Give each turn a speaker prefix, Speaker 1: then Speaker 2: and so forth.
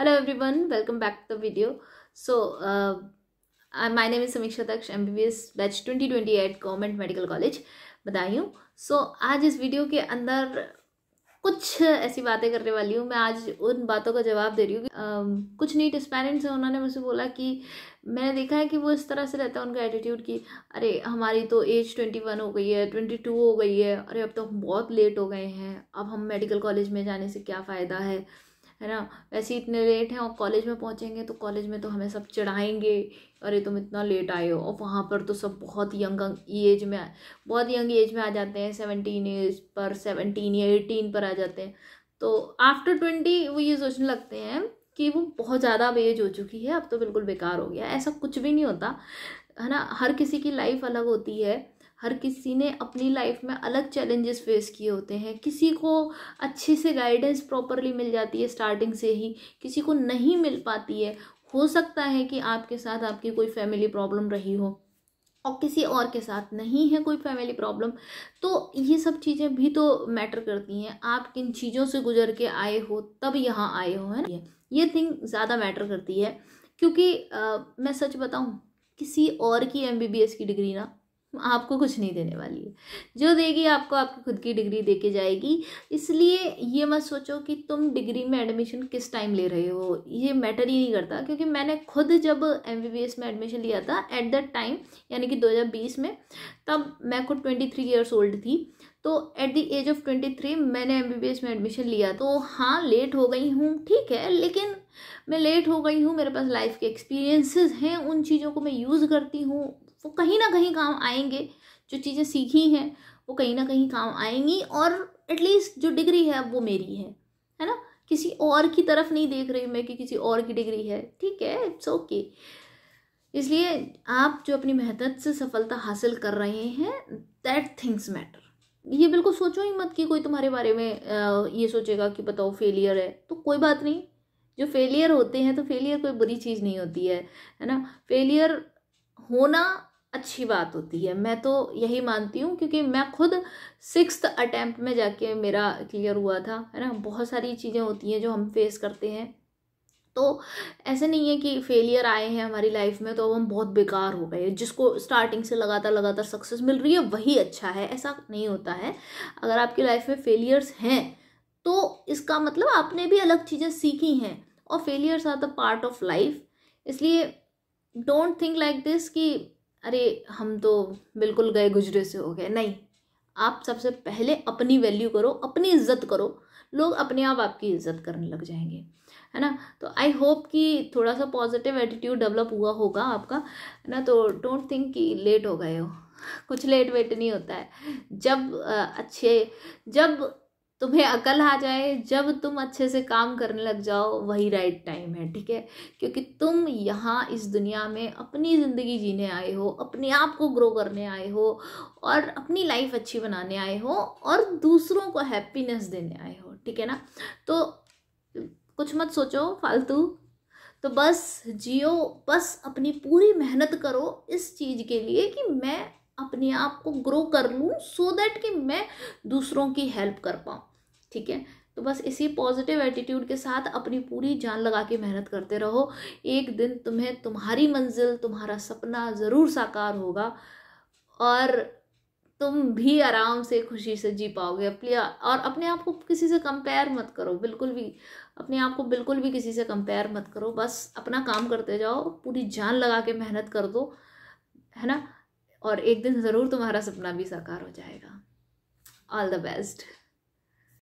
Speaker 1: hello everyone welcome back to the video so uh, I, Samiksha Daksh M B B S batch 2020 at government medical college हूँ so आज इस video के अंदर कुछ ऐसी बातें करने वाली हूँ मैं आज उन बातों का जवाब दे रही हूँ uh, कुछ नीट स्पेरेंट्स हैं उन्होंने मुझसे बोला कि मैंने देखा है कि वो इस तरह से रहता है उनका एटीट्यूड कि अरे हमारी तो एज ट्वेंटी वन हो गई है ट्वेंटी टू हो गई है अरे अब तो हम बहुत लेट हो गए हैं अब हम मेडिकल कॉलेज में जाने से क्या फ़ायदा है है ना वैसे इतने लेट हैं और कॉलेज में पहुँचेंगे तो कॉलेज में तो हमें सब चढ़ाएंगे अरे तुम इतना लेट आए हो और वहाँ पर तो सब बहुत यंग अं- एज में बहुत यंग एज में आ जाते हैं सेवनटीन एज पर सेवनटीन या एटीन पर आ जाते हैं तो आफ्टर ट्वेंटी वो ये सोचने लगते हैं कि वो बहुत ज़्यादा अब एज हो चुकी है अब तो बिल्कुल बेकार हो गया ऐसा कुछ भी नहीं होता है ना हर किसी की लाइफ अलग होती है हर किसी ने अपनी लाइफ में अलग चैलेंजेस फेस किए होते हैं किसी को अच्छे से गाइडेंस प्रॉपरली मिल जाती है स्टार्टिंग से ही किसी को नहीं मिल पाती है हो सकता है कि आपके साथ आपकी कोई फैमिली प्रॉब्लम रही हो और किसी और के साथ नहीं है कोई फैमिली प्रॉब्लम तो ये सब चीज़ें भी तो मैटर करती हैं आप किन चीज़ों से गुजर के आए हो तब यहाँ आए हो है ना ये थिंग ज़्यादा मैटर करती है क्योंकि आ, मैं सच बताऊँ किसी और की एम की डिग्री ना आपको कुछ नहीं देने वाली है जो देगी आपको आपकी खुद की डिग्री दे के जाएगी इसलिए ये मत सोचो कि तुम डिग्री में एडमिशन किस टाइम ले रहे हो ये मैटर ही नहीं करता क्योंकि मैंने खुद जब एम में एडमिशन लिया था एट दैट टाइम यानी कि 2020 में तब मैं खुद ट्वेंटी थ्री ईयर्स ओल्ड थी तो at the age of twenty three मैंने एम में एडमिशन लिया तो हाँ लेट हो गई हूँ ठीक है लेकिन मैं लेट हो गई हूँ मेरे पास लाइफ के एक्सपीरियंसेस हैं उन चीज़ों को मैं यूज़ करती हूँ वो कहीं ना कहीं काम आएंगे जो चीज़ें सीखी हैं वो कहीं ना कहीं काम आएंगी और एटलीस्ट जो डिग्री है वो मेरी है है ना किसी और की तरफ नहीं देख रही मैं कि किसी और की डिग्री है ठीक है इट्स ओके okay. इसलिए आप जो अपनी मेहनत से सफलता हासिल कर रहे हैं दैट थिंग्स मैटर ये बिल्कुल सोचो ही मत कि कोई तुम्हारे बारे में ये सोचेगा कि बताओ फेलियर है तो कोई बात नहीं जो फेलियर होते हैं तो फेलियर कोई बुरी चीज़ नहीं होती है है ना फेलियर होना अच्छी बात होती है मैं तो यही मानती हूँ क्योंकि मैं खुद सिक्स अटैम्प्ट में जाके मेरा क्लियर हुआ था है ना बहुत सारी चीज़ें होती हैं जो हम फेस करते हैं तो ऐसे नहीं है कि फेलियर आए हैं हमारी लाइफ में तो अब हम बहुत बेकार हो गए जिसको स्टार्टिंग से लगातार लगातार सक्सेस मिल रही है वही अच्छा है ऐसा नहीं होता है अगर आपकी लाइफ में फेलियर्स हैं तो इसका मतलब आपने भी अलग चीज़ें सीखी हैं और failures are the part of life इसलिए डोंट थिंक लाइक दिस कि अरे हम तो बिल्कुल गए गुजरे से हो गए नहीं आप सबसे पहले अपनी वैल्यू करो अपनी इज्जत करो लोग अपने आप आपकी इज्जत करने लग जाएंगे है ना तो आई होप कि थोड़ा सा पॉजिटिव एटीट्यूड डेवलप हुआ होगा आपका है ना तो डोंट थिंक कि लेट हो गए हो कुछ लेट वेट नहीं होता है जब अच्छे जब तुम्हें अकल आ जाए जब तुम अच्छे से काम करने लग जाओ वही राइट टाइम है ठीक है क्योंकि तुम यहाँ इस दुनिया में अपनी ज़िंदगी जीने आए हो अपने आप को ग्रो करने आए हो और अपनी लाइफ अच्छी बनाने आए हो और दूसरों को हैप्पीनेस देने आए हो ठीक है ना तो कुछ मत सोचो फालतू तो बस जियो बस अपनी पूरी मेहनत करो इस चीज़ के लिए कि मैं अपने आप को ग्रो कर लूँ सो दैट कि मैं दूसरों की हेल्प कर पाऊँ ठीक है तो बस इसी पॉजिटिव एटीट्यूड के साथ अपनी पूरी जान लगा के मेहनत करते रहो एक दिन तुम्हें तुम्हारी मंजिल तुम्हारा सपना ज़रूर साकार होगा और तुम भी आराम से खुशी से जी पाओगे अपने और अपने आप को किसी से कंपेयर मत करो बिल्कुल भी अपने आप को बिल्कुल भी किसी से कंपेयर मत करो बस अपना काम करते जाओ पूरी जान लगा के मेहनत कर दो है ना और एक दिन ज़रूर तुम्हारा सपना भी साकार हो जाएगा ऑल द बेस्ट